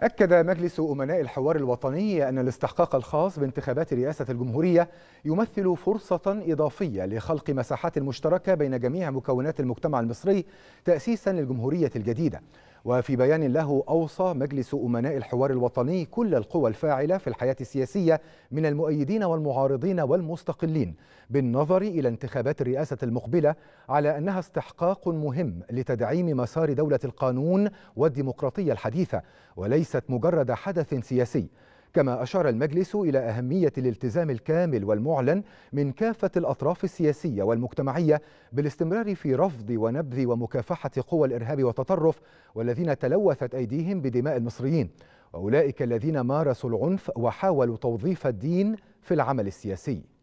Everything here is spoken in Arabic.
أكد مجلس أمناء الحوار الوطني أن الاستحقاق الخاص بانتخابات رئاسة الجمهورية يمثل فرصة إضافية لخلق مساحات مشتركة بين جميع مكونات المجتمع المصري تأسيسا للجمهورية الجديدة وفي بيان له أوصى مجلس أمناء الحوار الوطني كل القوى الفاعلة في الحياة السياسية من المؤيدين والمعارضين والمستقلين بالنظر إلى انتخابات الرئاسة المقبلة على أنها استحقاق مهم لتدعيم مسار دولة القانون والديمقراطية الحديثة وليست مجرد حدث سياسي كما أشار المجلس إلى أهمية الالتزام الكامل والمعلن من كافة الأطراف السياسية والمجتمعية بالاستمرار في رفض ونبذ ومكافحة قوى الإرهاب والتطرف والذين تلوثت أيديهم بدماء المصريين وأولئك الذين مارسوا العنف وحاولوا توظيف الدين في العمل السياسي